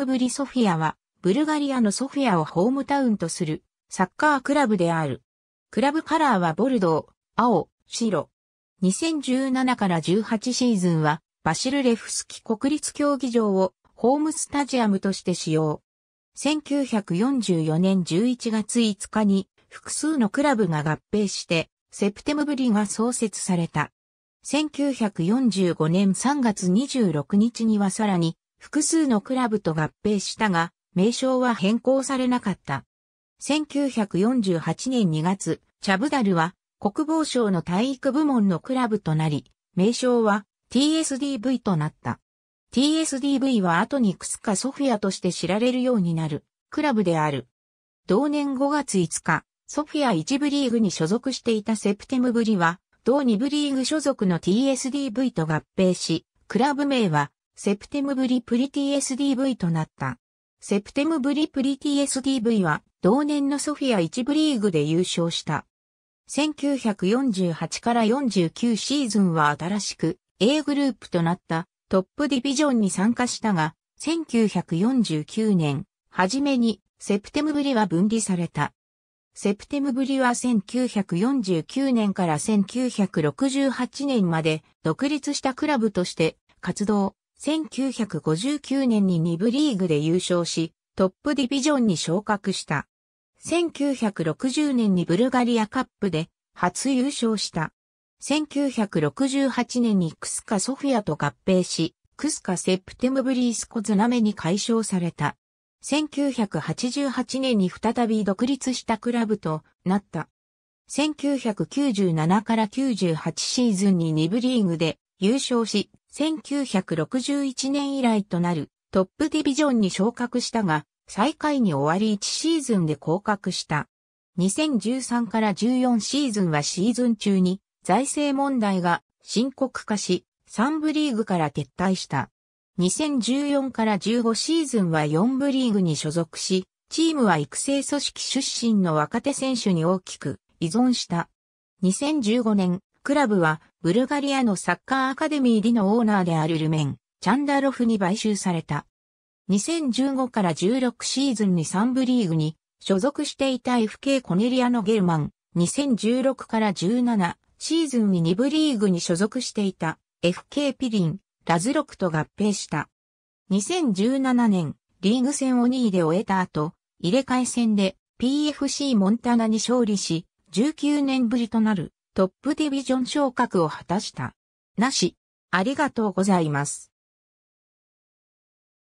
クブリソフィアは、ブルガリアのソフィアをホームタウンとする、サッカークラブである。クラブカラーはボルドー、青、白。2017から18シーズンは、バシルレフスキ国立競技場をホームスタジアムとして使用。1944年11月5日に複数のクラブが合併して、セプテムブリが創設された。1945年3月26日にはさらに複数のクラブと合併したが、名称は変更されなかった。1948年2月、チャブダルは国防省の体育部門のクラブとなり、名称は TSDV となった。TSDV は後にクスカソフィアとして知られるようになるクラブである。同年5月5日、ソフィア1部リーグに所属していたセプテムブリは、同2部リーグ所属の TSDV と合併し、クラブ名はセプテムブリプリ TSDV となった。セプテムブリプリ TSDV は同年のソフィア1部リーグで優勝した。1948から49シーズンは新しく A グループとなったトップディビジョンに参加したが、1949年、初めにセプテムブリは分離された。セプテムブリは1949年から1968年まで独立したクラブとして活動、1959年に2部リーグで優勝し、トップディビジョンに昇格した。1960年にブルガリアカップで初優勝した。1968年にクスカソフィアと合併し、クスカセプテムブリースコズナメに解消された。1988年に再び独立したクラブとなった。1997から98シーズンに2部リーグで優勝し、1961年以来となるトップディビジョンに昇格したが、最下位に終わり1シーズンで降格した。2013から14シーズンはシーズン中に財政問題が深刻化し、3部リーグから撤退した。2014から15シーズンは4部リーグに所属し、チームは育成組織出身の若手選手に大きく依存した。2015年、クラブはブルガリアのサッカーアカデミーでのオーナーであるルメン、チャンダロフに買収された。2015から16シーズンに3部リーグに所属していた FK コネリアのゲルマン、2016から17シーズンに2部リーグに所属していた FK ピリン、ラズロクと合併した。2017年、リーグ戦を2位で終えた後、入れ替え戦で PFC モンタナに勝利し、19年ぶりとなるトップディビジョン昇格を果たした。なし、ありがとうございます。